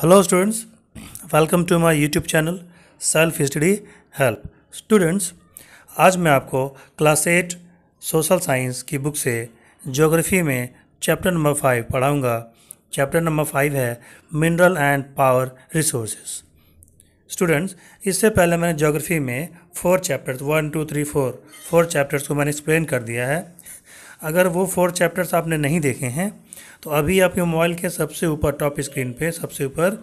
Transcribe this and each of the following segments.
Hello students welcome to my YouTube channel self study help students आज मैं आपको class eight social science की book से geography में चैप्टर नंबर फाइव पढ़ाऊंगा चैप्टर नंबर फाइव है mineral and power resources students इससे पहले मैंने ज्योग्राफी में four chapters one two three four four chapters को मैंने एक्सप्लेन कर दिया है अगर वो फोर चैप्टर्स आपने नहीं देखे हैं तो अभी आपके मोबाइल के सबसे ऊपर टॉप स्क्रीन पे सबसे ऊपर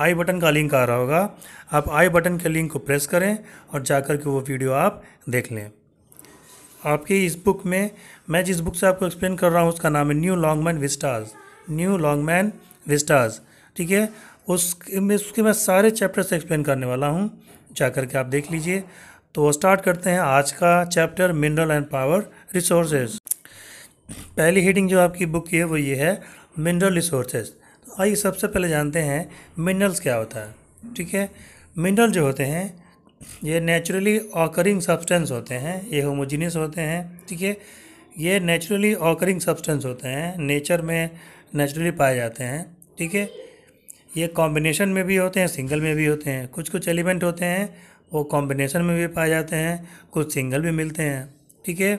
आई बटन का लिंक आ रहा होगा आप आई बटन के लिंक को प्रेस करें और जाकर के वो वीडियो आप देख लें आपके इस बुक में मैं जिस बुक से आपको एक्सप्लेन कर रहा हूँ उसका नाम है New Longman Vistas New Longman Vistas ठीक है उसके उसके मैं सारे चैप्टर्स एक्सप्लेन करने वाला हूँ जा करके आप देख लीजिए तो स्टार्ट करते हैं आज का chapter mineral and power resources पहली हेडिंग जो आपकी बुक की है वो ये है मिनरल रिसोर्सेज तो आइए सबसे पहले जानते हैं मिनरल्स क्या होता है ठीक है मिनरल जो होते हैं ये नेचुरली ऑकरिंग सब्सटेंस होते हैं ये होमोजीनियस होते हैं ठीक है ये नेचुरली ऑकरिंग सब्सटेंस होते हैं नेचर में नेचुरली पाए जाते हैं ठीक है ये कॉम्बिनेशन में भी होते हैं सिंगल में भी होते हैं कुछ कुछ एलिमेंट होते हैं वो कॉम्बिनेशन में भी पाए जाते हैं कुछ सिंगल भी मिलते हैं ठीक है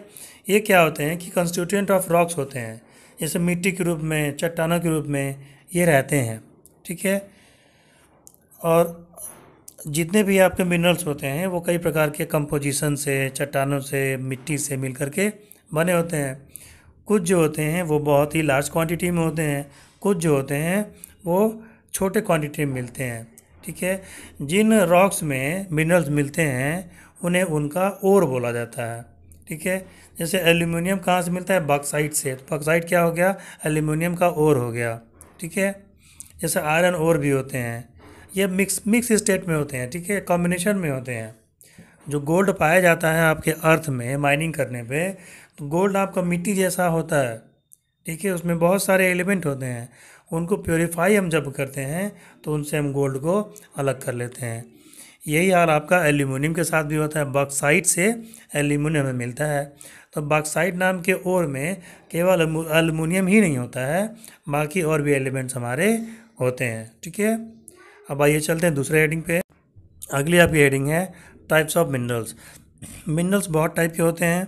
ये क्या होते हैं कि कंस्टिट्यूंट ऑफ रॉक्स होते हैं जैसे मिट्टी के रूप में चट्टानों के रूप में ये रहते हैं ठीक है और जितने भी आपके मिनरल्स होते हैं वो कई प्रकार के कंपोजिशन से चट्टानों से मिट्टी से मिल करके बने होते हैं कुछ जो होते हैं वो बहुत ही लार्ज क्वांटिटी में होते हैं कुछ जो होते हैं वो छोटे क्वांटिटी में मिलते हैं ठीक है जिन रॉक्स में मिनरल्स मिलते हैं उन्हें उनका ओर बोला जाता है ठीक है जैसे एल्यूमिनियम कहाँ से मिलता है बॉक्साइट से तो बॉक्साइट क्या हो गया एल्यूमिनियम का ओर हो गया ठीक है जैसे आयरन ओर भी होते हैं ये मिक्स मिक्स स्टेट में होते हैं ठीक है कॉम्बिनेशन में होते हैं जो गोल्ड पाया जाता है आपके अर्थ में माइनिंग करने पे तो गोल्ड आपका मिट्टी जैसा होता है ठीक है उसमें बहुत सारे एलिमेंट होते हैं उनको प्योरीफाई हम जब करते हैं तो उनसे हम गोल्ड को अलग कर लेते हैं यही हाल आपका एल्यूमिनियम के साथ भी होता है बॉक्साइट से एल्यूमिनियम में मिलता है तो बॉक्साइट नाम के ओर में केवल एल्यूमिनियम ही नहीं होता है बाकी और भी एलिमेंट्स हमारे होते हैं ठीक है अब आइए चलते हैं दूसरे हेडिंग पे अगली आपकी हेडिंग है टाइप्स ऑफ मिनरल्स मिनरल्स बहुत टाइप के होते हैं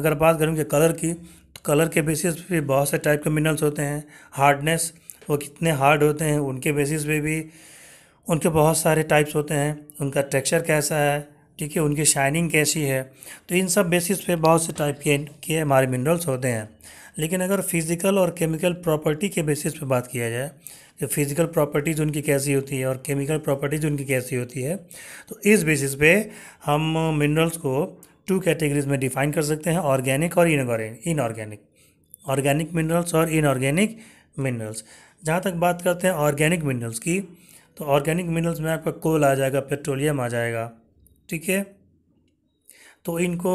अगर बात करें कि कलर की तो कलर के बेसिस पे भी बहुत से टाइप के मिनरल्स होते हैं हार्डनेस वो कितने हार्ड होते हैं उनके बेसिस पे भी उनके बहुत सारे टाइप्स होते हैं उनका टेक्सचर कैसा है ठीक है उनकी शाइनिंग कैसी है तो इन सब बेसिस पे बहुत से टाइप के के हमारे मिनरल्स होते हैं लेकिन अगर फिज़िकल और केमिकल प्रॉपर्टी के बेसिस पे बात किया जाए कि फ़िज़िकल प्रॉपर्टीज़ उनकी कैसी होती है और केमिकल प्रॉपर्टीज़ उनकी कैसी होती है तो इस बेसिस पे हम मिनरल्स को टू कैटेगरीज में डिफाइन कर सकते हैं ऑर्गेनिक और इनऑर्गेनिक ऑर्गेनिक मिनरल्स और इनऑर्गेनिक मिनरल्स जहाँ तक बात करते हैं ऑर्गेनिक मिनरल्स की तो ऑर्गेनिक मिनरल्स में आपका कोल आ जाएगा पेट्रोलियम आ जाएगा ठीक है तो इनको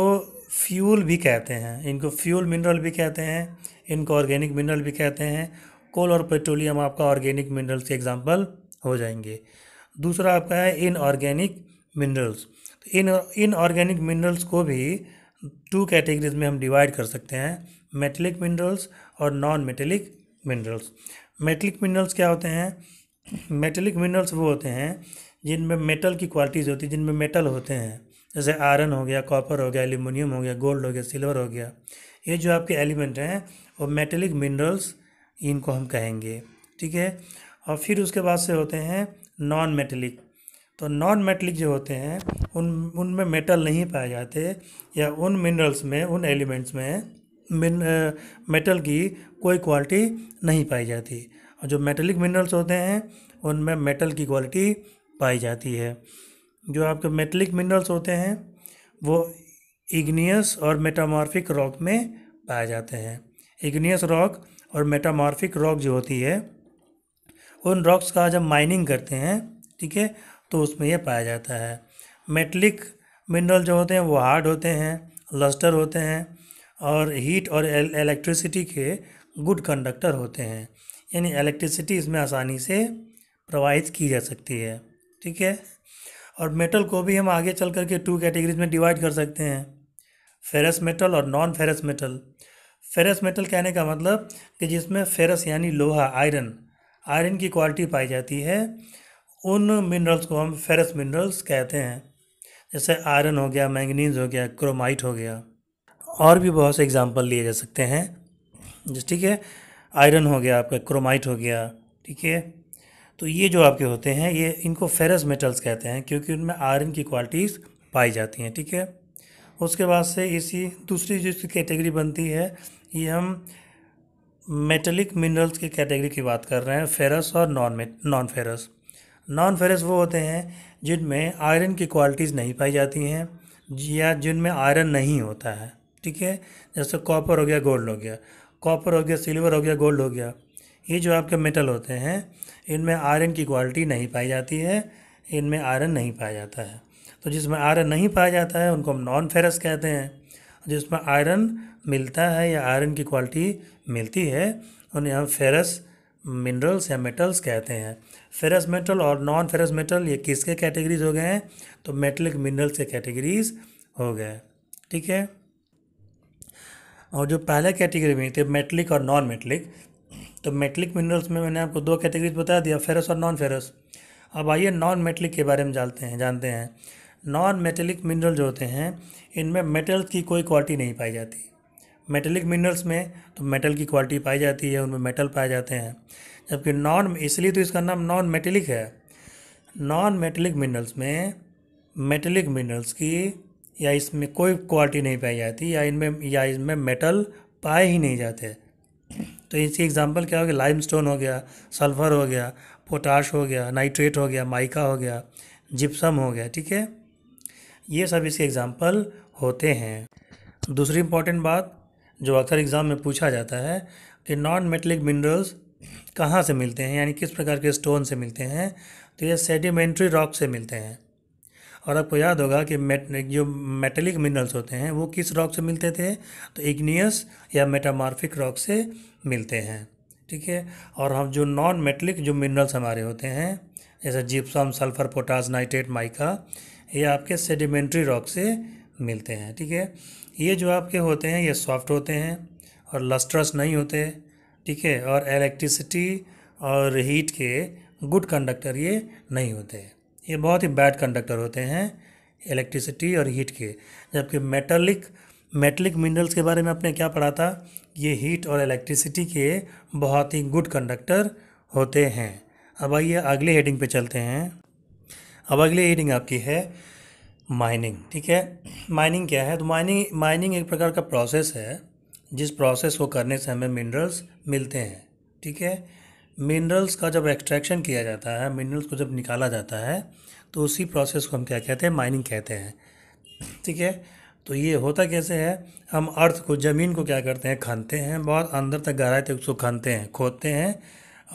फ्यूल भी कहते हैं इनको फ्यूल मिनरल भी कहते हैं इनको ऑर्गेनिक मिनरल भी कहते हैं कोल और पेट्रोलियम आपका ऑर्गेनिक मिनरल्स के एग्जाम्पल हो जाएंगे दूसरा आपका है इनऑर्गेनिक मिनरल्स तो इन इनऑर्गेनिक मिनरल्स को भी टू कैटेगरीज में हम डिवाइड कर सकते हैं मेटेलिक मिनरल्स और non metallic minerals metallic minerals क्या होते हैं मेटलिक मिनरल्स वो होते हैं जिनमें मेटल की क्वालिटीज़ होती है जिनमें मेटल होते हैं जैसे आयरन हो गया कॉपर हो गया एल्यूमिनियम हो गया गोल्ड हो गया सिल्वर हो गया ये जो आपके एलिमेंट हैं वो मेटेलिक मिनरल्स इनको हम कहेंगे ठीक है और फिर उसके बाद से होते हैं नॉन मेटलिक तो नॉन मेटलिक जो होते हैं उन उनमें मेटल नहीं पाए जाते या उन मिनरल्स में उन एलिमेंट्स में मिन, मेटल की कोई क्वालिटी नहीं पाई जाती जो मेटलिक मिनरल्स होते हैं उनमें मेटल की क्वालिटी पाई जाती है जो आपके मेटलिक मिनरल्स होते हैं वो इग्नियस और मेटामॉर्फिक रॉक में पाए जाते हैं इग्नियस रॉक और मेटामॉर्फिक रॉक जो होती है उन रॉक्स का जब माइनिंग करते हैं ठीक है तो उसमें यह पाया जाता है मेटलिक मिनरल जो होते हैं वो हार्ड होते हैं लस्टर होते हैं और हीट और इलेक्ट्रिसिटी के गुड कंडक्टर होते हैं यानी इलेक्ट्रिसिटी इसमें आसानी से प्रवाहित की जा सकती है ठीक है और मेटल को भी हम आगे चल करके टू कैटेगरीज में डिवाइड कर सकते हैं फेरस मेटल और non ferrous metal ferrous metal कहने का मतलब कि जिसमें फेरस यानी लोहा आयरन आयरन की क्वालिटी पाई जाती है उन मिनरल्स को हम फेरस मिनरल्स कहते हैं जैसे आयरन हो गया मैंगनीज हो गया क्रोमाइट हो गया और भी बहुत से एग्जाम्पल लिए जा सकते हैं ठीक है आयरन हो गया आपका क्रोमाइट हो गया ठीक है तो ये जो आपके होते हैं ये इनको फेरस मेटल्स कहते हैं क्योंकि उनमें आयरन की क्वालिटीज़ पाई जाती हैं ठीक है उसके बाद से इसी दूसरी जो इसकी कैटेगरी बनती है ये हम मेटलिक मिनरल्स की कैटेगरी की बात कर रहे हैं फेरस और non non ferrous non ferrous वो होते हैं जिनमें आयरन की क्वालिटीज़ नहीं पाई जाती हैं या जिनमें आयरन नहीं होता है ठीक है जैसे कॉपर हो गया गोल्ड हो गया कॉपर हो गया सिल्वर हो गया गोल्ड हो गया ये जो आपके मेटल होते हैं इनमें आयरन की क्वालिटी नहीं पाई जाती है इनमें आयरन नहीं पाया जाता है तो जिसमें आयरन नहीं पाया जाता है उनको हम नॉन फेरस कहते हैं जिसमें आयरन मिलता है या आयरन की क्वालिटी मिलती है उन्हें हम फेरस मिनरल्स या मेटल्स कहते हैं फेरस मेटल और नॉन फेरस मेटल ये किसके कैटेगरीज हो गए हैं तो मेटलिक मिनरल्स के कैटेगरीज हो गए ठीक है और जो पहले कैटेगरी में थे मेटलिक और नॉन मेटलिक तो मेटलिक मिनरल्स में मैंने आपको दो कैटेगरीज बता दिया फेरस और नॉन फेरस अब आइए नॉन मेटलिक के बारे में जानते हैं जानते हैं नॉन मेटलिक मिनरल जो होते हैं इनमें मेटल्स की कोई क्वालिटी नहीं पाई जाती मेटलिक मिनरल्स में तो मेटल की क्वालिटी पाई जाती है उनमें मेटल पाए जाते हैं जबकि नॉन इसलिए तो इसका नाम नॉन मेटेलिक है नॉन मेटलिक मिनरल्स में मेटलिक मिनरल्स की या इसमें कोई क्वालिटी नहीं पाई जाती या इनमें या इसमें मेटल पाए ही नहीं जाते तो इसकी एग्ज़ाम्पल क्या हो गया लाइम स्टोन हो गया सल्फ़र हो गया पोटाश हो गया नाइट्रेट हो गया माइका हो गया जिप्सम हो गया ठीक है ये सब इसके एग्ज़ाम्पल होते हैं दूसरी इम्पॉर्टेंट बात जो अक्सर एग्ज़ाम में पूछा जाता है कि नॉन मेटलिक मिनरल्स कहाँ से मिलते हैं यानी किस प्रकार के स्टोन से मिलते हैं तो ये सेडिमेंट्री रॉक से मिलते हैं और आपको याद होगा कि मेट जो मेटेलिक मिनरल्स होते हैं वो किस रॉक से मिलते थे तो इग्नियस या मेटामार्फिक रॉक से मिलते हैं ठीक है और हम जो नॉन मेटलिक जो मिनरल्स हमारे होते हैं जैसे gypsum sulphur potash nitrate mica ये आपके सेडिमेंट्री रॉक से मिलते हैं ठीक है ये जो आपके होते हैं ये सॉफ्ट होते हैं और लस्ट्रस नहीं होते ठीक है और इलेक्ट्रिसिटी और हीट के गुड कंडक्टर ये नहीं होते ये बहुत ही बैड कंडक्टर होते हैं इलेक्ट्रिसिटी और हीट के जबकि मेटलिक मेटलिक मिनरल्स के बारे में आपने क्या पढ़ा था ये हीट और इलेक्ट्रिसिटी के बहुत ही गुड कंडक्टर होते हैं अब आइए अगले हेडिंग पे चलते हैं अब अगली हेडिंग आपकी है माइनिंग ठीक है माइनिंग क्या है तो माइनिंग माइनिंग एक प्रकार का प्रोसेस है जिस प्रोसेस को करने से हमें मिनरल्स मिलते हैं ठीक है मिनरल्स का जब एक्सट्रैक्शन किया जाता है मिनरल्स को जब निकाला जाता है तो उसी प्रोसेस को हम क्या कहते हैं माइनिंग कहते हैं ठीक है तो ये होता कैसे है हम अर्थ को ज़मीन को क्या करते हैं खनते हैं बहुत अंदर तक गहराई तक उसको खनते हैं खोदते हैं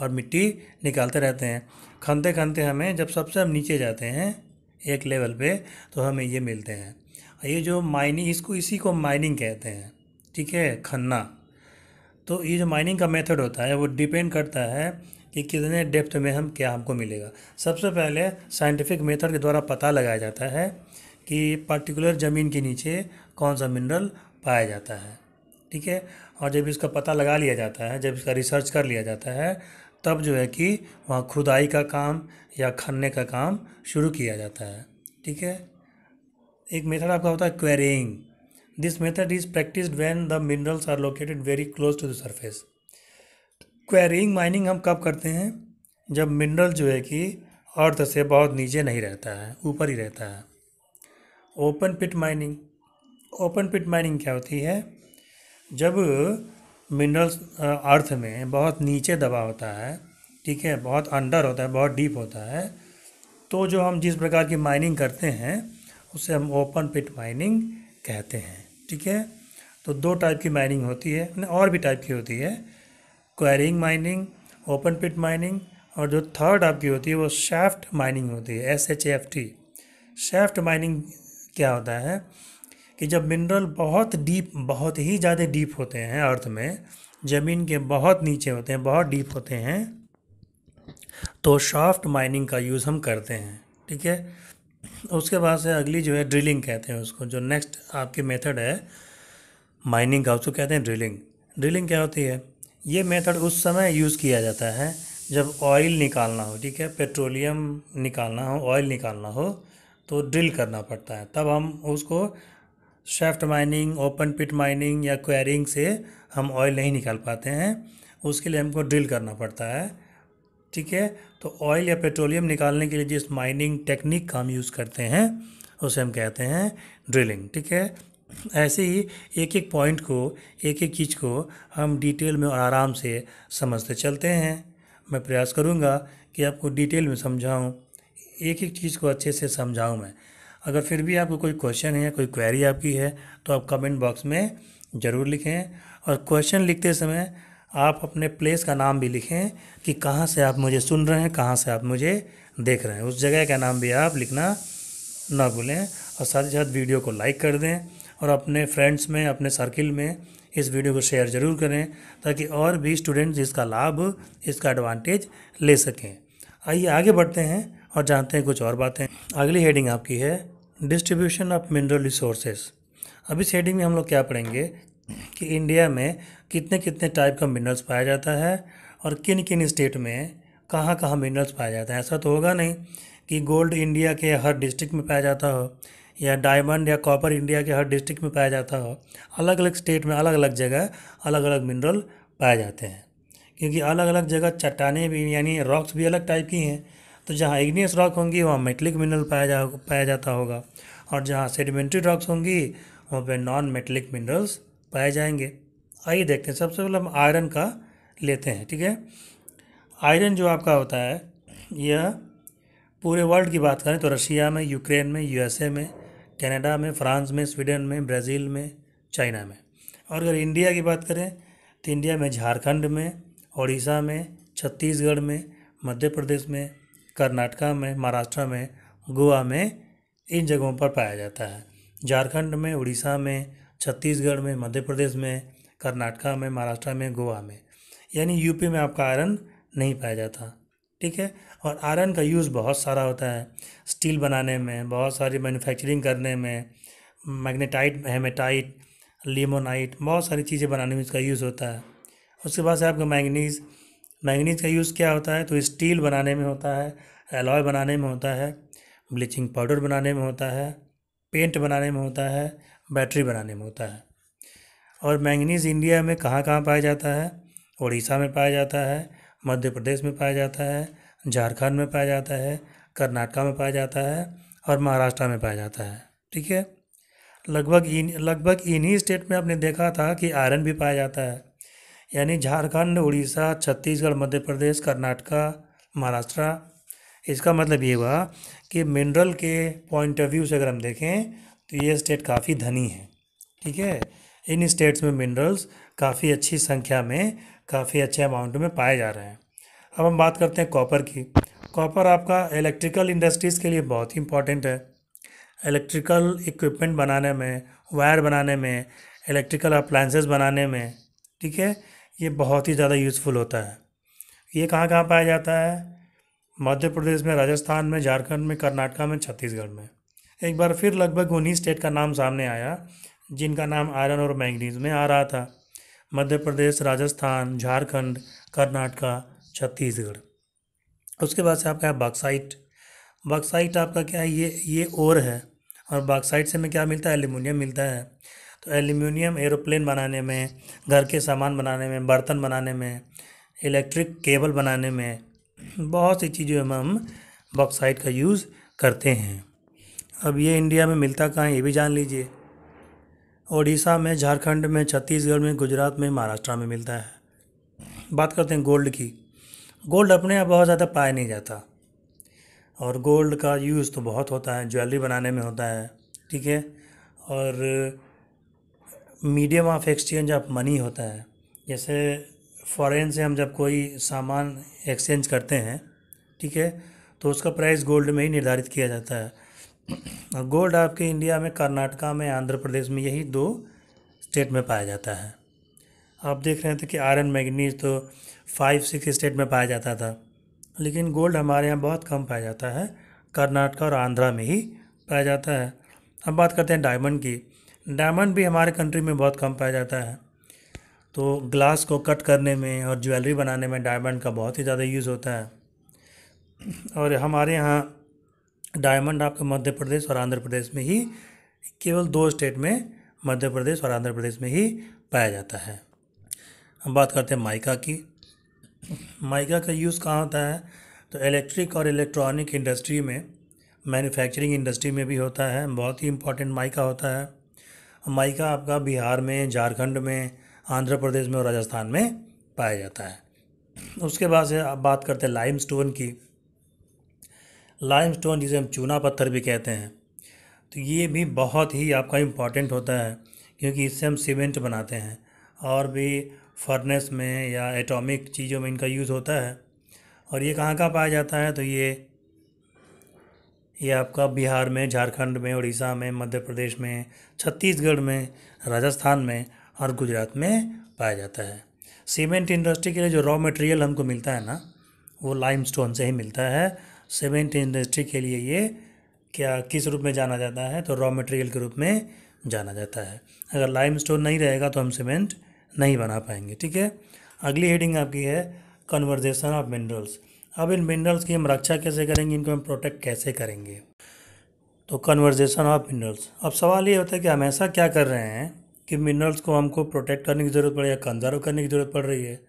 और मिट्टी निकालते रहते हैं खनते खनते हमें जब सबसे हम नीचे जाते हैं एक लेवल पे तो हमें ये मिलते हैं ये जो माइनिंग इसको इसी को माइनिंग कहते हैं ठीक है खनना तो ये जो माइनिंग का मेथड होता है वो डिपेंड करता है कि कितने डेप्थ में हम क्या हमको मिलेगा सबसे पहले साइंटिफिक मेथड के द्वारा पता लगाया जाता है कि पर्टिकुलर ज़मीन के नीचे कौन सा मिनरल पाया जाता है ठीक है और जब इसका पता लगा लिया जाता है जब इसका रिसर्च कर लिया जाता है तब जो है कि वहाँ खुदाई का काम या खनने का काम शुरू किया जाता है ठीक है एक मेथड आपका होता है quarrying This method is practiced when the minerals are located very close to the surface. Quarrying mining हम कब करते हैं जब मिनरल जो है कि अर्थ से बहुत नीचे नहीं रहता है ऊपर ही रहता है open pit mining open pit mining क्या होती है जब मिनरल्स अर्थ में बहुत नीचे दबा होता है ठीक है बहुत अंडर होता है बहुत डीप होता है तो जो हम जिस प्रकार की माइनिंग करते हैं उसे हम ओपन पिट माइनिंग कहते हैं ठीक है तो दो टाइप की माइनिंग होती है और भी टाइप की होती है quarrying mining open pit mining और जो थर्ड आपकी होती है वो शेफ्ट माइनिंग होती है S H F T shaft mining क्या होता है कि जब मिनरल बहुत डीप बहुत ही ज़्यादा डीप होते हैं अर्थ में ज़मीन के बहुत नीचे होते हैं बहुत डीप होते हैं तो शाफ्ट माइनिंग का यूज़ हम करते हैं ठीक है उसके बाद से अगली जो है ड्रिलिंग कहते हैं उसको जो नेक्स्ट आपकी मेथड है माइनिंग का उसको कहते हैं ड्रिलिंग ड्रिलिंग क्या होती है ये मेथड उस समय यूज़ किया जाता है जब ऑयल निकालना हो ठीक है पेट्रोलियम निकालना हो ऑयल निकालना हो तो ड्रिल करना पड़ता है तब हम उसको shaft mining open pit mining या क्वेरिंग से हम ऑयल नहीं निकाल पाते हैं उसके लिए हमको ड्रिल करना पड़ता है ठीक है तो ऑयल या पेट्रोलियम निकालने के लिए जिस माइनिंग टेक्निक का हम यूज़ करते हैं उसे हम कहते हैं ड्रिलिंग ठीक है ऐसे ही एक एक पॉइंट को एक एक चीज़ को हम डिटेल में और आराम से समझते चलते हैं मैं प्रयास करूँगा कि आपको डिटेल में समझाऊँ एक एक चीज़ को अच्छे से समझाऊँ मैं अगर फिर भी आपको कोई क्वेश्चन है कोई क्वेरी आपकी है तो आप कमेंट बॉक्स में ज़रूर लिखें और क्वेश्चन लिखते समय आप अपने प्लेस का नाम भी लिखें कि कहाँ से आप मुझे सुन रहे हैं कहाँ से आप मुझे देख रहे हैं उस जगह का नाम भी आप लिखना ना भूलें और साथ ही साथ वीडियो को लाइक कर दें और अपने फ्रेंड्स में अपने सर्किल में इस वीडियो को शेयर ज़रूर करें ताकि और भी स्टूडेंट्स इसका लाभ इसका एडवांटेज ले सकें आइए आगे बढ़ते हैं और जानते हैं कुछ और बातें अगली हेडिंग आपकी है डिस्ट्रीब्यूशन ऑफ मिनरल रिसोर्सेज अब इस हेडिंग में हम लोग क्या पढ़ेंगे कि इंडिया में कितने कितने टाइप का मिनरल्स पाया जाता है और किन किन स्टेट में कहाँ कहाँ मिनरल्स पाया जाता है ऐसा तो होगा नहीं कि गोल्ड इंडिया के हर डिस्ट्रिक्ट में पाया जाता हो या डायमंड या कॉपर इंडिया के हर डिस्ट्रिक्ट में पाया जाता हो अलग अलग स्टेट में अलग अलग जगह अलग अलग मिनरल पाए जाते हैं क्योंकि अलग अलग जगह चट्टाने भी यानी रॉक्स भी अलग टाइप की हैं तो जहाँ इग्नियस रॉक होंगी वहाँ मेटलिक मिनरल पाया जा पाया जाता होगा और जहाँ सेडिमेंट्री रॉक्स होंगी वहाँ पे नॉन मेटलिक मिनरल्स पाए जाएंगे आइए देखते हैं सबसे पहले हम आयरन का लेते हैं ठीक है आयरन जो आपका होता है यह पूरे वर्ल्ड की बात करें तो रशिया में यूक्रेन में यूएसए में कनाडा में फ्रांस में स्वीडन में ब्राज़ील में चाइना में और अगर इंडिया की बात करें तो इंडिया में झारखंड में उड़ीसा में छत्तीसगढ़ में मध्य प्रदेश में कर्नाटका में महाराष्ट्र में गोवा में इन जगहों पर पाया जाता है झारखंड में उड़ीसा में छत्तीसगढ़ में मध्य प्रदेश में कर्नाटका में महाराष्ट्र में गोवा में यानी यूपी में आपका आयरन नहीं पाया जाता ठीक है और आयरन का यूज़ बहुत सारा होता है स्टील बनाने में बहुत सारी मैन्युफैक्चरिंग करने में मैग्नेटाइट हेमेटाइट लीमोनाइट बहुत सारी चीज़ें बनाने में इसका यूज़ होता है उसके बाद से आपका मैंगनीज़ मैंगनीज का यूज़ क्या होता है तो स्टील बनाने में होता है एलॉय बनाने में होता है ब्लीचिंग पाउडर बनाने में होता है पेंट बनाने में होता है बैटरी बनाने में होता है और मैंगनीज इंडिया में कहाँ कहाँ पाया जाता है उड़ीसा में पाया जाता है मध्य प्रदेश में पाया जाता है झारखंड में पाया जाता है कर्नाटका में पाया जाता है और महाराष्ट्र में पाया जाता है ठीक है लगभग इन लगभग इन्हीं स्टेट में आपने देखा था कि आयरन भी पाया जाता है यानी झारखंड उड़ीसा छत्तीसगढ़ मध्य प्रदेश कर्नाटका महाराष्ट्र इसका मतलब ये हुआ कि मिनरल के पॉइंट ऑफ व्यू से अगर हम देखें तो ये स्टेट काफ़ी धनी है ठीक है इन स्टेट्स में मिनरल्स काफ़ी अच्छी संख्या में काफ़ी अच्छे अमाउंट में पाए जा रहे हैं अब हम बात करते हैं कॉपर की कॉपर आपका इलेक्ट्रिकल इंडस्ट्रीज़ के लिए बहुत ही इंपॉर्टेंट है इलेक्ट्रिकल इक्विपमेंट बनाने में वायर बनाने में इलेक्ट्रिकल अप्लाइंसेस बनाने में ठीक है ये बहुत ही ज़्यादा यूज़फुल होता है ये कहाँ कहाँ पाया जाता है मध्य प्रदेश में राजस्थान में झारखंड में कर्नाटका में छत्तीसगढ़ में एक बार फिर लगभग उन्हीं स्टेट का नाम सामने आया जिनका नाम आयरन और मैंगनीज में आ रहा था मध्य प्रदेश राजस्थान झारखंड कर्नाटका छत्तीसगढ़ उसके बाद से आपका है बाक्साइट बाक्साइट आपका क्या है ये ये और है और बाक्साइट से हमें क्या मिलता है एल्यूमिनियम मिलता है तो एल्यूमिनियम एरोप्लेन बनाने में घर के सामान बनाने में बर्तन बनाने में इलेक्ट्रिक केबल बनाने में बहुत सी चीज़ों में हम बॉक्साइट का यूज़ करते हैं अब ये इंडिया में मिलता कहाँ ये भी जान लीजिए ओडिशा में झारखंड में छत्तीसगढ़ में गुजरात में महाराष्ट्र में मिलता है बात करते हैं गोल्ड की गोल्ड अपने यहाँ बहुत ज़्यादा पाया नहीं जाता और गोल्ड का यूज़ तो बहुत होता है ज्वेलरी बनाने में होता है ठीक है और medium of exchange of money होता है जैसे फॉरेन से हम जब कोई सामान एक्सचेंज करते हैं ठीक है तो उसका प्राइस गोल्ड में ही निर्धारित किया जाता है और गोल्ड आपके इंडिया में कर्नाटका में आंध्र प्रदेश में यही दो स्टेट में पाया जाता है आप देख रहे थे कि आयरन मैगनीज तो फाइव सिक्स स्टेट में पाया जाता था लेकिन गोल्ड हमारे यहाँ बहुत कम पाया जाता है कर्नाटका और आंध्रा में ही पाया जाता है अब बात करते हैं डायमंड की डायमंड भी हमारे कंट्री में बहुत कम पाया जाता है तो ग्लास को कट करने में और ज्वेलरी बनाने में डायमंड का बहुत ही ज़्यादा यूज़ होता है और हमारे यहाँ डायमंड आपके मध्य प्रदेश और आंध्र प्रदेश में ही केवल दो स्टेट में मध्य प्रदेश और आंध्र प्रदेश में ही पाया जाता है हम बात करते हैं माइका की माइका का यूज़ कहाँ होता है तो इलेक्ट्रिक और इलेक्ट्रॉनिक इंडस्ट्री में मैन्युफैक्चरिंग इंडस्ट्री में भी होता है बहुत ही इंपॉर्टेंट माइका होता है माइका आपका बिहार में झारखंड में आंध्र प्रदेश में और राजस्थान में पाया जाता है उसके बाद से आप बात करते हैं लाइम स्टोन की लाइम स्टोन जिसे हम चूना पत्थर भी कहते हैं तो ये भी बहुत ही आपका इम्पॉर्टेंट होता है क्योंकि इससे हम सीमेंट बनाते हैं और भी फर्नेस में या एटॉमिक चीज़ों में इनका यूज़ होता है और ये कहाँ कहाँ पाया जाता है तो ये ये आपका बिहार में झारखंड में उड़ीसा में मध्य प्रदेश में छत्तीसगढ़ में राजस्थान में और गुजरात में पाया जाता है सीमेंट इंडस्ट्री के लिए जो रॉ मटेरियल हमको मिलता है ना वो लाइम स्टोन से ही मिलता है सीमेंट इंडस्ट्री के लिए ये क्या किस रूप में जाना जाता है तो रॉ मटेरियल के रूप में जाना जाता है अगर लाइम स्टोन नहीं रहेगा तो हम सीमेंट नहीं बना पाएंगे ठीक है अगली हेडिंग आपकी है कन्वर्जेशन ऑफ मिनरल्स अब इन मिनरल्स की हम रक्षा कैसे करेंगे इनको हम प्रोटेक्ट कैसे करेंगे तो कन्वर्जेशन ऑफ मिनरल्स अब सवाल ये होता है कि हम ऐसा क्या कर रहे हैं कि मिनरल्स को हमको प्रोटेक्ट करने की ज़रूरत पड़ रही है कंजर्व करने की ज़रूरत पड़ रही है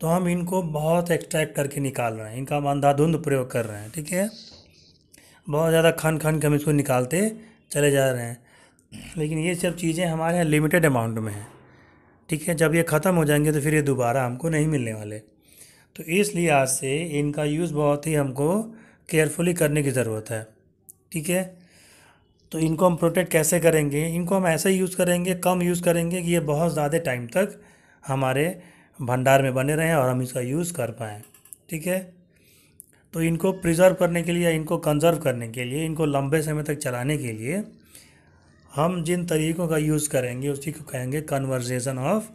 तो हम इनको बहुत एक्सट्रैक्ट करके निकाल रहे हैं इनका हम अंधाधुंध प्रयोग कर रहे हैं ठीक है बहुत ज़्यादा खन खन के हम इसको निकालते चले जा रहे हैं लेकिन ये सब चीज़ें हमारे यहाँ लिमिटेड अमाउंट में हैं ठीक है जब ये ख़त्म हो जाएंगे तो फिर ये दोबारा हमको नहीं मिलने वाले तो इस लिहाज से इनका यूज़ बहुत ही हमको केयरफुली करने की ज़रूरत है ठीक है तो इनको हम प्रोटेक्ट कैसे करेंगे इनको हम ऐसे यूज़ करेंगे कम यूज़ करेंगे कि ये बहुत ज़्यादा टाइम तक हमारे भंडार में बने रहें और हम इसका यूज़ कर पाएँ ठीक है तो इनको प्रिजर्व करने के लिए इनको कंजर्व करने के लिए इनको लंबे समय तक चलाने के लिए हम जिन तरीक़ों का यूज़ करेंगे उसी को कहेंगे कन्वर्जेशन ऑफ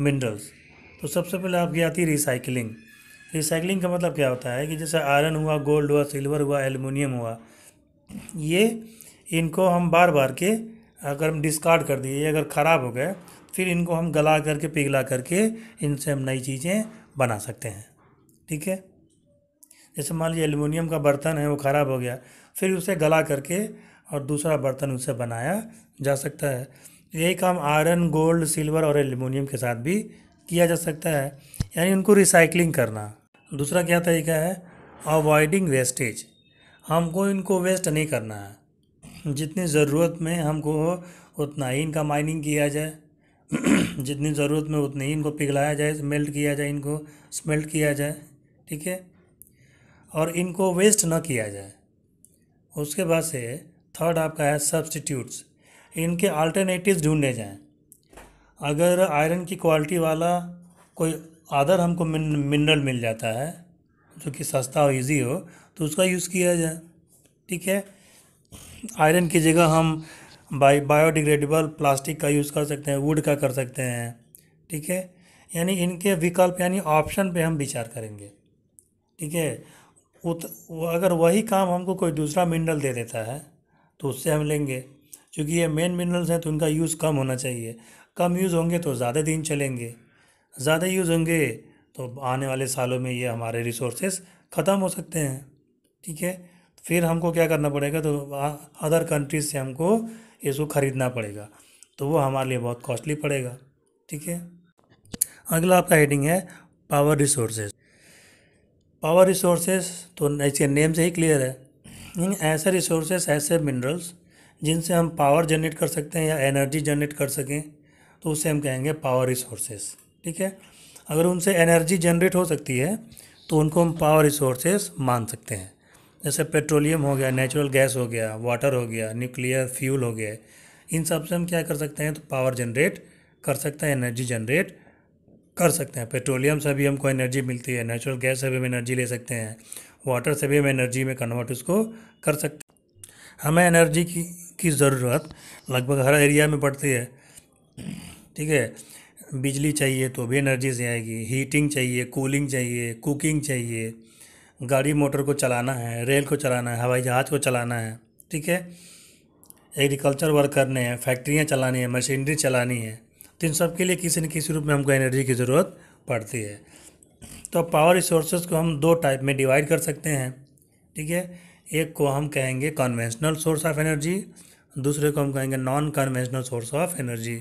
मिनरल्स तो सबसे पहले आपकी आती है रिसाइकलिंग रिसाइकलिंग का मतलब क्या होता है कि जैसे आयरन हुआ गोल्ड हुआ सिल्वर हुआ एलमिनियम हुआ ये इनको हम बार बार के अगर हम डिस्कार्ड कर दिए अगर ख़राब हो गए फिर इनको हम गला करके पिघला करके इनसे हम नई चीज़ें बना सकते हैं ठीक है जैसे मान लीजिए एल्युमिनियम का बर्तन है वो ख़राब हो गया फिर उसे गला करके और दूसरा बर्तन उसे बनाया जा सकता है यही काम आयरन गोल्ड सिल्वर और एल्युमिनियम के साथ भी किया जा सकता है यानी उनको रिसाइकलिंग करना दूसरा क्या तरीका है अवॉइडिंग वेस्टेज हमको इनको वेस्ट नहीं करना है जितनी ज़रूरत में हमको उतना ही इनका माइनिंग किया जाए जितनी ज़रूरत में उतनी ही इनको पिघलाया जाए मेल्ट किया जाए इनको स्मेल्ट किया जाए ठीक है और इनको वेस्ट ना किया जाए उसके बाद से थर्ड आपका है सब्सटीट्यूट्स इनके अल्टरनेटिव्स ढूंढे जाएं अगर आयरन की क्वालिटी वाला कोई अदर हमको मिनरल मिल जाता है जो कि सस्ता हो ईजी हो तो उसका यूज़ किया जाए ठीक है आयरन की जगह हम बाई बायोडिग्रेडेबल प्लास्टिक का यूज़ कर सकते हैं वुड का कर सकते हैं ठीक है यानी इनके विकल्प यानी ऑप्शन पे हम विचार करेंगे ठीक है उत अगर वही काम हमको कोई दूसरा मिनरल दे देता है तो उससे हम लेंगे क्योंकि ये मेन मिनरल्स हैं तो उनका यूज़ कम होना चाहिए कम यूज़ होंगे तो ज़्यादा दिन चलेंगे ज़्यादा यूज़ होंगे तो आने वाले सालों में ये हमारे रिसोर्सेस ख़त्म हो सकते हैं ठीक है फिर हमको क्या करना पड़ेगा तो अदर कंट्रीज से हमको इसको ख़रीदना पड़ेगा तो वो हमारे लिए बहुत कॉस्टली पड़ेगा ठीक है अगला आपका हेडिंग है पावर रिसोर्सेज पावर रिसोर्सेज तो इसके नेम से ही क्लियर है इन हम्म, ऐसे रिसोर्सेज ऐसे मिनरल्स जिनसे हम पावर जनरेट कर सकते हैं या एनर्जी जनरेट कर सकें तो उसे हम कहेंगे पावर रिसोर्सेज ठीक है अगर उनसे एनर्जी जनरेट हो सकती है तो उनको हम पावर रिसोर्सेज मान सकते हैं जैसे पेट्रोलियम हो गया नेचुरल गैस हो गया वाटर हो गया न्यूक्लियर फ्यूल हो गया इन सब से हम क्या कर सकते हैं तो पावर जनरेट कर सकते हैं एनर्जी जनरेट कर सकते हैं पेट्रोलियम से भी हमको एनर्जी मिलती है नेचुरल गैस से भी हम एनर्जी ले सकते हैं वाटर से भी हम एनर्जी में कन्वर्ट उसको कर सकते हैं हमें एनर्जी की की ज़रूरत लगभग हर एरिया में पड़ती है ठीक है बिजली चाहिए तो भी एनर्जी से आएगी हीटिंग चाहिए कूलिंग चाहिए कुकिंग चाहिए गाड़ी मोटर को चलाना है रेल को चलाना है हवाई जहाज़ को चलाना है ठीक है एग्रीकल्चर वर्क करने हैं फैक्ट्रियाँ चलानी है मशीनरी चलानी है तो इन सब के लिए किसी न किसी रूप में हमको एनर्जी की ज़रूरत पड़ती है तो पावर रिसोर्सेज को हम दो टाइप में डिवाइड कर सकते हैं ठीक है एक को हम कहेंगे कन्वेंशनल सोर्स ऑफ एनर्जी दूसरे को हम कहेंगे non conventional source of energy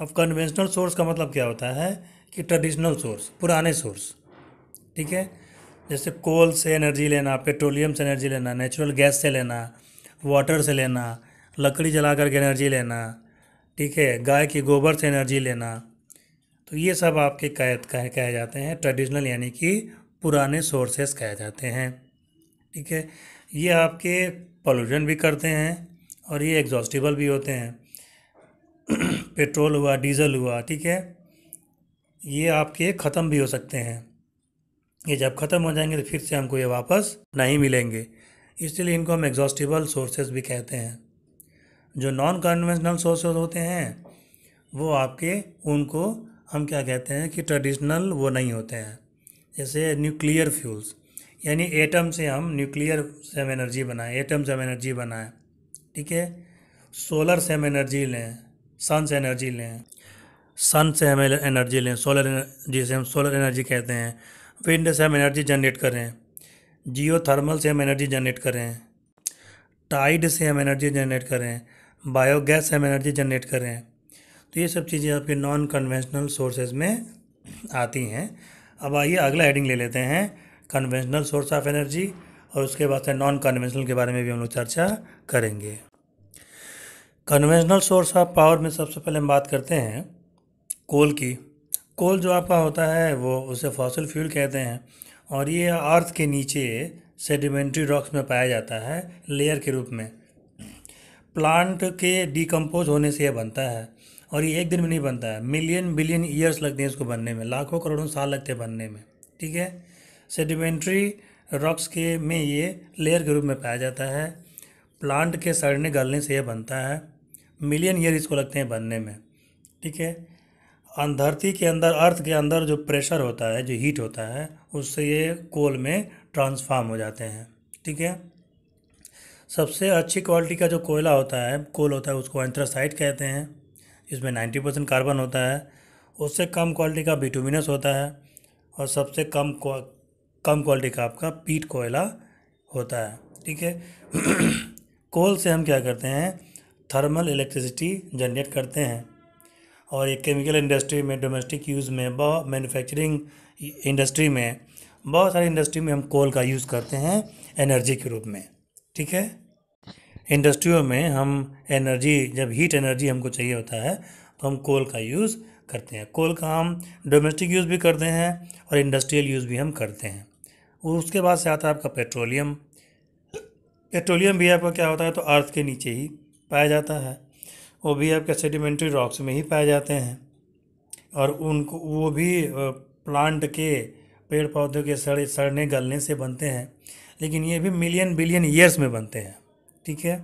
अब कन्वेंशनल सोर्स का मतलब क्या होता है कि ट्रेडिशनल सोर्स पुराने सोर्स ठीक है जैसे कोल से एनर्जी लेना पेट्रोलियम से एनर्जी लेना नेचुरल गैस से लेना वाटर से लेना लकड़ी जला करके एनर्जी लेना ठीक है गाय के गोबर से एनर्जी लेना तो ये सब आपके कह कहे कहे जाते हैं ट्रेडिशनल यानी कि पुराने सोर्सेस कहे जाते हैं ठीक है ये आपके पॉल्यूशन भी करते हैं और ये एग्जॉस्टिबल भी होते हैं पेट्रोल हुआ डीजल हुआ ठीक है ये आपके ख़त्म भी हो सकते हैं ये जब ख़त्म हो जाएंगे तो फिर से हमको ये वापस नहीं मिलेंगे इसलिए इनको हम एग्जॉस्टिबल सोर्सेज भी कहते हैं जो नॉन कन्वेंशनल सोर्सेज होते हैं वो आपके उनको हम क्या कहते हैं कि ट्रेडिशनल वो नहीं होते हैं जैसे न्यूक्लियर फ्यूल्स यानी एटम से हम न्यूक्लियर से हम एनर्जी बनाएं एटम से हम एनर्जी बनाएं ठीक है सोलर से हम एनर्जी लें सन से एनर्जी लें सन से हम एनर्जी लें सोलर एनर्जी से हम सोलर एनर्जी कहते हैं विंड से हम एनर्जी जनरेट कर रहे हैं जियो थर्मल से हम एनर्जी जनरेट कर रहे हैं टाइड से हम एनर्जी जनरेट कर रहे हैं बायोगैस से हम एनर्जी जनरेट कर रहे हैं तो ये सब चीज़ें आपके नॉन कन्वेंशनल सोर्सेज में आती हैं अब आइए अगला हेडिंग ले लेते हैं कन्वेंशनल सोर्स ऑफ एनर्जी और उसके बाद से नॉन कन्वेंशनल के बारे में भी हम लोग चर्चा करेंगे कन्वेंशनल सोर्स ऑफ पावर में सबसे पहले हम बात करते हैं कोल की कोल जो आपका होता है वो उसे फॉसिल फ्यूल कहते हैं और ये अर्थ के नीचे सेडिमेंट्री रॉक्स में पाया जाता है लेयर के रूप में प्लांट के डिकम्पोज होने से यह बनता है और ये एक दिन में नहीं बनता है मिलियन बिलियन ईयर्स लगते हैं इसको बनने में लाखों करोड़ों साल लगते हैं बनने में ठीक है सेडिमेंट्री रॉक्स के में ये लेयर के रूप में पाया जाता है प्लांट के सड़ने गलने से यह बनता है मिलियन ईयर इसको लगते हैं बनने में ठीक है धरती के अंदर अर्थ के अंदर जो प्रेशर होता है जो हीट होता है उससे ये कोल में ट्रांसफार्म हो जाते हैं ठीक है सबसे अच्छी क्वालिटी का जो कोयला होता है कोल होता है उसको एंथ्रासाइट कहते हैं इसमें नाइन्टी परसेंट कार्बन होता है उससे कम क्वालिटी का बिटूमिनस होता है और सबसे कम कम क्वालिटी का आपका पीट कोयला होता है ठीक है कोल से हम क्या करते हैं थर्मल इलेक्ट्रिसिटी जनरेट करते हैं और ये केमिकल इंडस्ट्री में डोमेस्टिक यूज़ में बहुत मैन्युफैक्चरिंग इंडस्ट्री में बहुत सारी इंडस्ट्री में हम कोल का यूज़ करते हैं एनर्जी के रूप में ठीक है इंडस्ट्रियों में हम एनर्जी जब हीट एनर्जी हमको चाहिए होता है तो हम कोल का यूज़ करते हैं कोल का हम डोमेस्टिक यूज़ भी करते हैं और इंडस्ट्रियल यूज़ भी हम करते हैं उसके बाद से आता है आपका पेट्रोलियम पेट्रोलियम भी आपका क्या होता है तो अर्थ के नीचे ही पाया जाता है वो भी आपके सेडिमेंट्री रॉक्स में ही पाए जाते हैं और उनको वो भी प्लांट के पेड़ पौधों के सड़ सड़ने गलने से बनते हैं लेकिन ये भी मिलियन बिलियन ईयर्स में बनते हैं ठीक है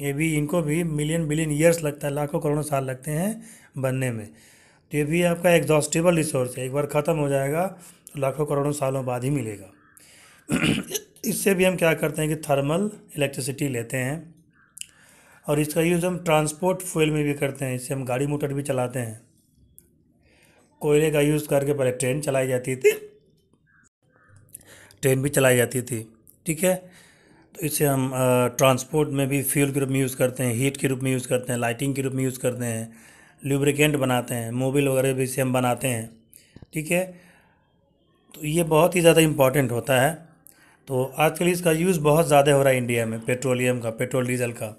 ये भी इनको भी मिलियन बिलियन ईयर्स लगता है लाखों करोड़ों साल लगते हैं बनने में तो ये भी आपका एग्जॉस्टेबल रिसोर्स है एक बार ख़त्म हो जाएगा तो लाखों करोड़ों सालों बाद ही मिलेगा इससे भी हम क्या करते हैं कि थर्मल इलेक्ट्रिसिटी लेते हैं और इसका यूज़ हम ट्रांसपोर्ट फ्यूल में भी करते हैं इससे हम गाड़ी मोटर भी चलाते हैं कोयले का यूज़ करके पहले ट्रेन चलाई जाती थी ट्रेन भी चलाई जाती थी ठीक है तो इसे हम ट्रांसपोर्ट में भी फ्यूल के रूप में यूज़ करते हैं हीट के रूप में यूज़ करते हैं लाइटिंग के रूप में यूज़ करते हैं ल्यूब्रिकेंट बनाते हैं मोबिल वगैरह भी इसे हम बनाते हैं ठीक है तो ये बहुत ही ज़्यादा इम्पॉर्टेंट होता है तो आजकल इसका यूज़ बहुत ज़्यादा हो रहा है इंडिया में पेट्रोलियम का पेट्रोल डीजल का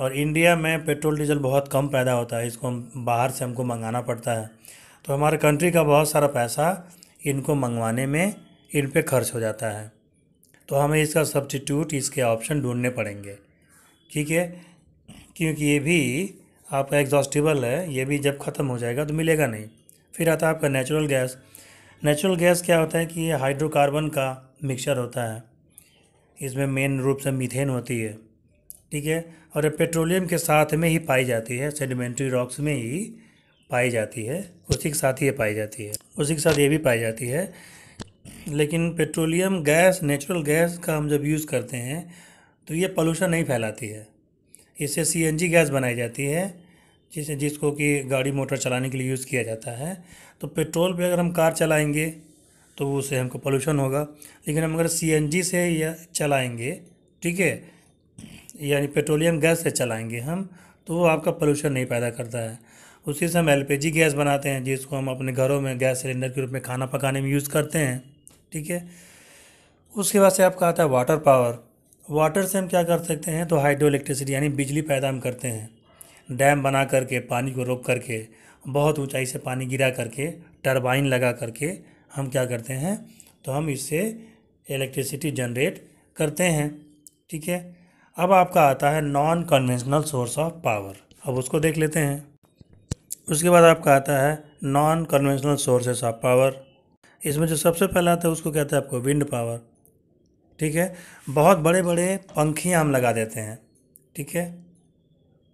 और इंडिया में पेट्रोल डीजल बहुत कम पैदा होता है इसको हम बाहर से हमको मंगाना पड़ता है तो हमारे कंट्री का बहुत सारा पैसा इनको मंगवाने में इन पर खर्च हो जाता है तो हमें इसका सब्सटीट्यूट इसके ऑप्शन ढूंढने पड़ेंगे ठीक है क्योंकि ये भी आपका एग्जॉस्टिबल है ये भी जब ख़त्म हो जाएगा तो मिलेगा नहीं फिर आता है आपका नेचुरल गैस नेचुरल गैस क्या होता है कि ये हाइड्रोकार्बन का मिक्सचर होता है इसमें मेन रूप से मीथेन होती है ठीक है और ये पेट्रोलियम के साथ में ही पाई जाती है सेडिमेंट्री रॉक्स में ही पाई जाती है उसी के साथ ये पाई जाती है उसी के साथ ये भी पाई जाती है लेकिन पेट्रोलियम गैस नेचुरल गैस का हम जब यूज़ करते हैं तो ये पोल्यूशन नहीं फैलाती है इससे सीएनजी गैस बनाई जाती है जिसे जिसको कि गाड़ी मोटर चलाने के लिए यूज़ किया जाता है तो पेट्रोल पे अगर हम कार चलाएंगे तो उससे हमको पॉल्यूशन होगा लेकिन हम अगर सीएनजी से या चलाएंगे ठीक है यानी पेट्रोलियम गैस से चलाएंगे हम तो वो आपका पोल्यूशन नहीं पैदा करता है उसी से हम एल गैस बनाते हैं जिसको हम अपने घरों में गैस सिलेंडर के रूप में खाना पकाने में यूज़ करते हैं ठीक है उसके बाद से आपका आता है वाटर पावर वाटर से हम क्या कर सकते हैं तो हाइड्रो इलेक्ट्रिसिटी यानी बिजली पैदा हम करते हैं डैम बना करके पानी को रोक करके बहुत ऊंचाई से पानी गिरा करके टरबाइन लगा करके हम क्या करते हैं तो हम इससे इलेक्ट्रिसिटी जनरेट करते हैं ठीक है अब आपका आता है non conventional source of power अब उसको देख लेते हैं उसके बाद आपका आता है non conventional sources of power इसमें जो सबसे पहला आता है उसको कहते हैं आपको विंड पावर ठीक है बहुत बड़े बड़े पंखियाँ हम लगा देते हैं ठीक है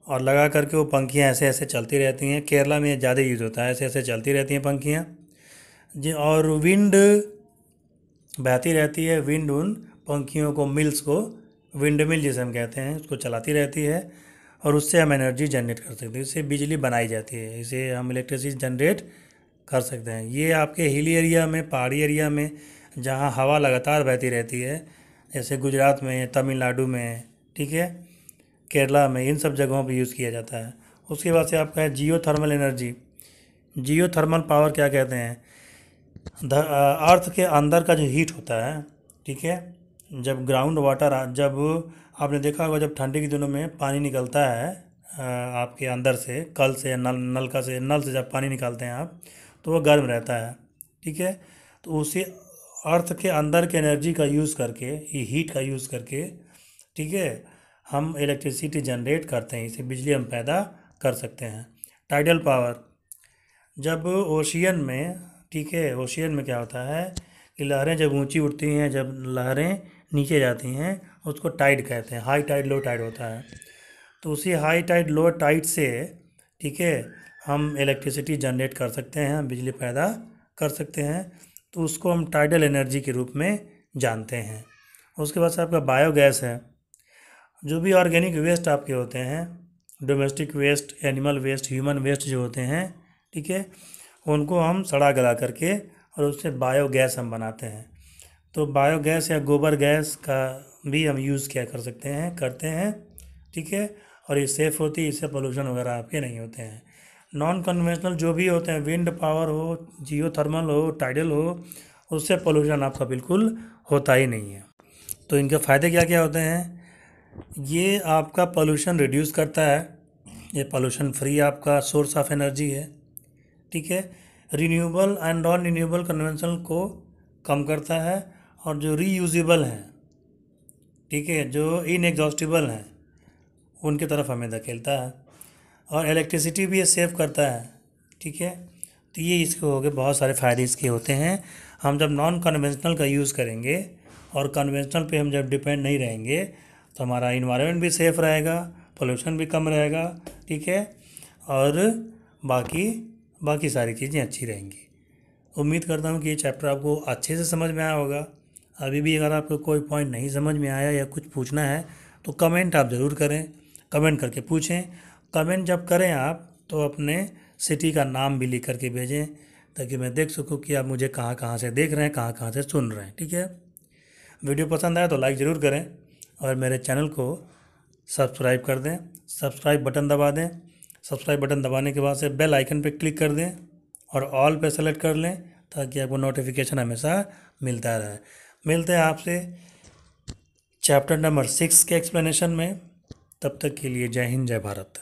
और लगा करके वो पंखियाँ ऐसे ऐसे चलती रहती हैं केरला में ज़्यादा यूज़ होता है ऐसे ऐसे चलती रहती हैं पंखियाँ जी और विंड बहती रहती है विंड उन पंखियों को मिल्स को विंड मिल जिसे हम कहते हैं उसको चलाती रहती है और उससे हम एनर्जी जनरेट कर सकते हैं इससे बिजली बनाई जाती है इसे हम इलेक्ट्रिसिटी जनरेट कर सकते हैं ये आपके हिली एरिया में पहाड़ी एरिया में जहाँ हवा लगातार बहती रहती है जैसे गुजरात में तमिलनाडु में ठीक है केरला में इन सब जगहों पर यूज़ किया जाता है उसके बाद से आपका है geothermal energy geothermal power क्या कहते हैं अर्थ के अंदर का जो हीट होता है ठीक है जब ग्राउंड वाटर जब आपने देखा होगा जब ठंडी के दिनों में पानी निकलता है आपके अंदर से कल से नल नल का से नल से जब पानी निकालते हैं आप तो वह गर्म रहता है ठीक है तो उसी अर्थ के अंदर के एनर्जी का यूज़ करके ये हीट का यूज़ करके ठीक है हम इलेक्ट्रिसिटी जनरेट करते हैं इसे बिजली हम पैदा कर सकते हैं टाइडल पावर जब ओशियन में ठीक है ओशियन में क्या होता है कि लहरें जब ऊंची उठती हैं जब लहरें नीचे जाती हैं उसको टाइड कहते हैं हाई टाइड लो टाइड होता है तो उसी हाई टाइड लो टाइड से ठीक है हम इलेक्ट्रिसिटी जनरेट कर सकते हैं बिजली पैदा कर सकते हैं तो उसको हम टाइडल एनर्जी के रूप में जानते हैं उसके बाद आपका बायोगैस है जो भी ऑर्गेनिक वेस्ट आपके होते हैं domestic waste animal waste human waste जो होते हैं ठीक है उनको हम सड़ा गला करके और उससे बायोगैस हम बनाते हैं तो बायोगैस या गोबर गैस का भी हम यूज़ क्या कर सकते हैं करते हैं ठीक है और ये सेफ़ होती है इससे पोल्यूशन वगैरह आपके नहीं होते हैं नॉन कन्वेंशनल जो भी होते हैं विंड पावर हो जियो थर्मल हो टाइडल हो उससे पोल्यूशन आपका बिल्कुल होता ही नहीं है तो इनके फ़ायदे क्या क्या होते हैं ये आपका पोल्यूशन रिड्यूस करता है ये पोल्यूशन फ्री आपका सोर्स ऑफ एनर्जी है ठीक है renewable and non renewable conventional को कम करता है और जो यूजबल हैं ठीक है जो एग्जॉस्टिबल हैं उनकी तरफ हमें धकेलता है और इलेक्ट्रिसिटी भी ये सेव करता है ठीक है तो ये इसके हो गए बहुत सारे फ़ायदे इसके होते हैं हम जब नॉन कन्वेंशनल का यूज़ करेंगे और कन्वेंशनल पे हम जब डिपेंड नहीं रहेंगे तो हमारा इन्वायरमेंट भी सेफ़ रहेगा पोल्यूशन भी कम रहेगा ठीक है और बाकी बाकी सारी चीज़ें अच्छी रहेंगी उम्मीद करता हूँ कि ये चैप्टर आपको अच्छे से समझ में आया होगा अभी भी अगर आपको कोई पॉइंट नहीं समझ में आया या कुछ पूछना है तो कमेंट आप ज़रूर करें कमेंट करके पूछें कमेंट जब करें आप तो अपने सिटी का नाम भी लिख करके भेजें ताकि मैं देख सकूं कि आप मुझे कहाँ कहाँ से देख रहे हैं कहाँ कहाँ से सुन रहे हैं ठीक है वीडियो पसंद आया तो लाइक ज़रूर करें और मेरे चैनल को सब्सक्राइब कर दें सब्सक्राइब बटन दबा दें सब्सक्राइब बटन दबाने के बाद से बेल आइकन पर क्लिक कर दें और ऑल पर सेलेक्ट कर लें ताकि आपको नोटिफिकेशन हमेशा मिलता रहे मिलते हैं आपसे चैप्टर नंबर सिक्स के एक्सप्लेनेशन में तब तक के लिए जय हिंद जय भारत